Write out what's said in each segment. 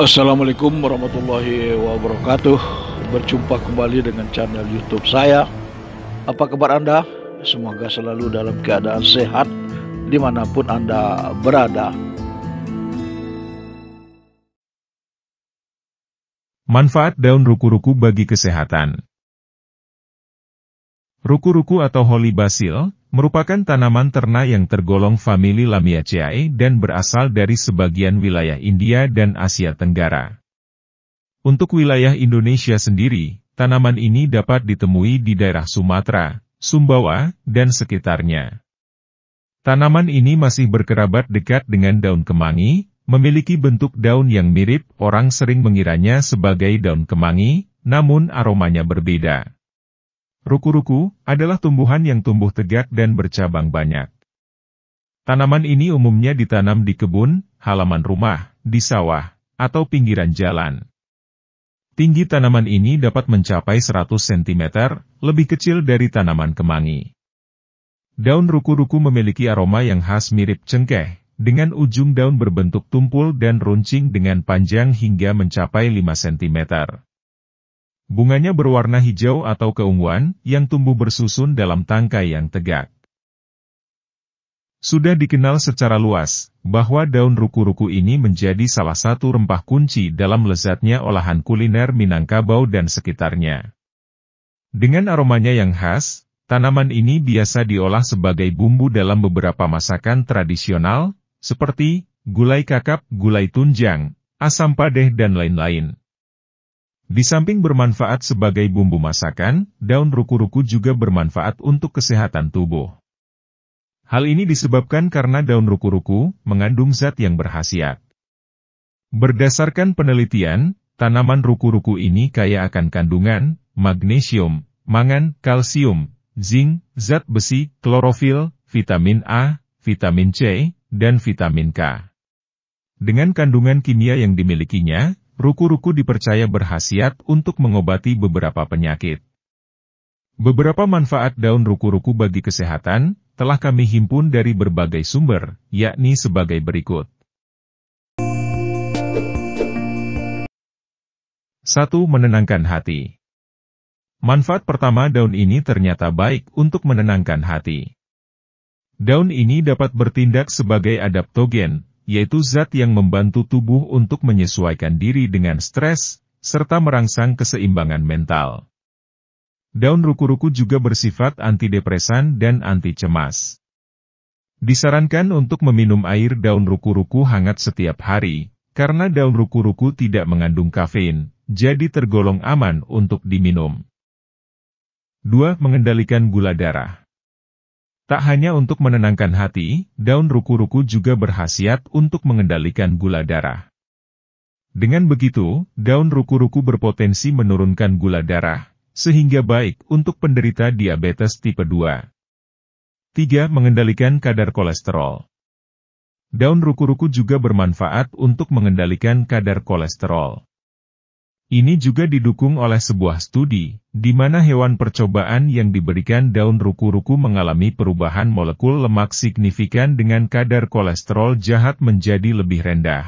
Assalamualaikum warahmatullahi wabarakatuh Berjumpa kembali dengan channel youtube saya Apa kabar anda? Semoga selalu dalam keadaan sehat Dimanapun anda berada Manfaat daun ruku-ruku bagi kesehatan Ruku-ruku atau holy basil merupakan tanaman ternak yang tergolong famili Lamiaceae dan berasal dari sebagian wilayah India dan Asia Tenggara. Untuk wilayah Indonesia sendiri, tanaman ini dapat ditemui di daerah Sumatera, Sumbawa, dan sekitarnya. Tanaman ini masih berkerabat dekat dengan daun kemangi, memiliki bentuk daun yang mirip, orang sering mengiranya sebagai daun kemangi, namun aromanya berbeda. Ruku-ruku adalah tumbuhan yang tumbuh tegak dan bercabang banyak. Tanaman ini umumnya ditanam di kebun, halaman rumah, di sawah, atau pinggiran jalan. Tinggi tanaman ini dapat mencapai 100 cm, lebih kecil dari tanaman kemangi. Daun ruku-ruku memiliki aroma yang khas mirip cengkeh, dengan ujung daun berbentuk tumpul dan runcing dengan panjang hingga mencapai 5 cm. Bunganya berwarna hijau atau keunguan, yang tumbuh bersusun dalam tangkai yang tegak. Sudah dikenal secara luas, bahwa daun ruku-ruku ini menjadi salah satu rempah kunci dalam lezatnya olahan kuliner Minangkabau dan sekitarnya. Dengan aromanya yang khas, tanaman ini biasa diolah sebagai bumbu dalam beberapa masakan tradisional, seperti gulai kakap, gulai tunjang, asam padeh dan lain-lain. Di samping bermanfaat sebagai bumbu masakan, daun ruku-ruku juga bermanfaat untuk kesehatan tubuh. Hal ini disebabkan karena daun ruku-ruku mengandung zat yang berhasiat. Berdasarkan penelitian, tanaman ruku-ruku ini kaya akan kandungan magnesium, mangan, kalsium, zinc, zat besi, klorofil, vitamin A, vitamin C, dan vitamin K. Dengan kandungan kimia yang dimilikinya, ruku-ruku dipercaya berhasiat untuk mengobati beberapa penyakit. Beberapa manfaat daun ruku-ruku bagi kesehatan telah kami himpun dari berbagai sumber, yakni sebagai berikut. 1. Menenangkan hati. Manfaat pertama daun ini ternyata baik untuk menenangkan hati. Daun ini dapat bertindak sebagai adaptogen yaitu zat yang membantu tubuh untuk menyesuaikan diri dengan stres, serta merangsang keseimbangan mental. Daun ruku-ruku juga bersifat antidepresan dan anti cemas. Disarankan untuk meminum air daun ruku-ruku hangat setiap hari, karena daun ruku-ruku tidak mengandung kafein, jadi tergolong aman untuk diminum. 2. Mengendalikan gula darah Tak hanya untuk menenangkan hati, daun ruku-ruku juga berhasiat untuk mengendalikan gula darah. Dengan begitu, daun ruku-ruku berpotensi menurunkan gula darah, sehingga baik untuk penderita diabetes tipe 2. 3. Mengendalikan kadar kolesterol. Daun ruku-ruku juga bermanfaat untuk mengendalikan kadar kolesterol. Ini juga didukung oleh sebuah studi, di mana hewan percobaan yang diberikan daun ruku-ruku mengalami perubahan molekul lemak signifikan dengan kadar kolesterol jahat menjadi lebih rendah.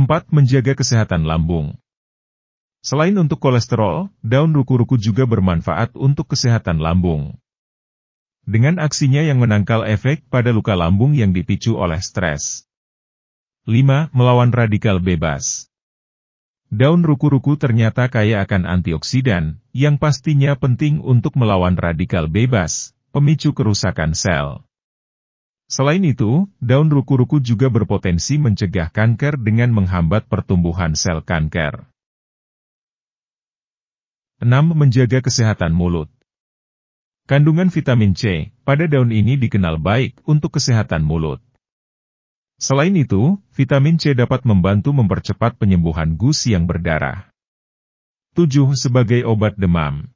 4. Menjaga kesehatan lambung. Selain untuk kolesterol, daun ruku-ruku juga bermanfaat untuk kesehatan lambung. Dengan aksinya yang menangkal efek pada luka lambung yang dipicu oleh stres. 5. Melawan radikal bebas. Daun ruku-ruku ternyata kaya akan antioksidan, yang pastinya penting untuk melawan radikal bebas, pemicu kerusakan sel. Selain itu, daun ruku-ruku juga berpotensi mencegah kanker dengan menghambat pertumbuhan sel kanker. 6. Menjaga kesehatan mulut. Kandungan vitamin C pada daun ini dikenal baik untuk kesehatan mulut. Selain itu, vitamin C dapat membantu mempercepat penyembuhan gusi yang berdarah. 7. Sebagai obat demam.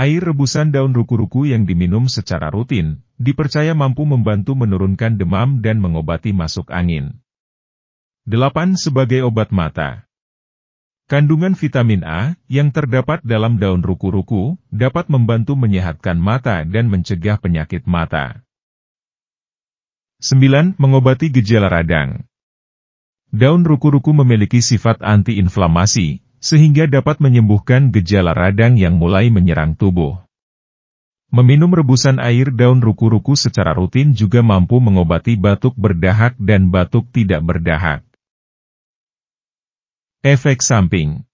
Air rebusan daun ruku-ruku yang diminum secara rutin, dipercaya mampu membantu menurunkan demam dan mengobati masuk angin. 8. Sebagai obat mata. Kandungan vitamin A yang terdapat dalam daun ruku-ruku dapat membantu menyehatkan mata dan mencegah penyakit mata. 9. Mengobati gejala radang. Daun ruku-ruku memiliki sifat antiinflamasi, sehingga dapat menyembuhkan gejala radang yang mulai menyerang tubuh. Meminum rebusan air daun ruku-ruku secara rutin juga mampu mengobati batuk berdahak dan batuk tidak berdahak. Efek samping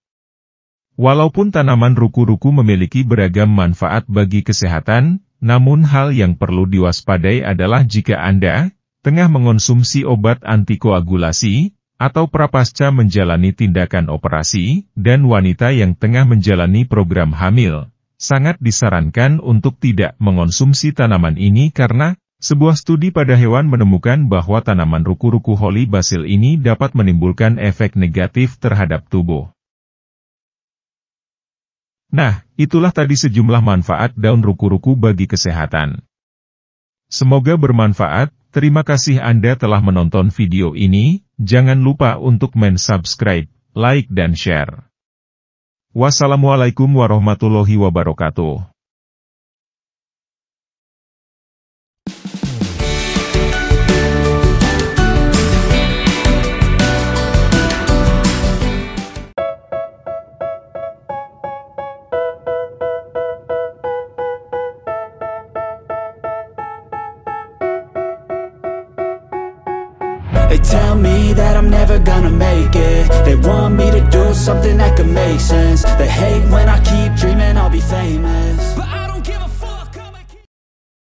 Walaupun tanaman ruku-ruku memiliki beragam manfaat bagi kesehatan, namun hal yang perlu diwaspadai adalah jika Anda tengah mengonsumsi obat antikoagulasi, atau prapasca menjalani tindakan operasi, dan wanita yang tengah menjalani program hamil, sangat disarankan untuk tidak mengonsumsi tanaman ini karena sebuah studi pada hewan menemukan bahwa tanaman ruku-ruku holy basil ini dapat menimbulkan efek negatif terhadap tubuh. Nah, itulah tadi sejumlah manfaat daun ruku-ruku bagi kesehatan. Semoga bermanfaat, terima kasih Anda telah menonton video ini, jangan lupa untuk men subscribe, like dan share. Wassalamualaikum warahmatullahi wabarakatuh. They tell me that I'm never gonna make it They want me to do something that could make sense They hate when I keep dreaming I'll be famous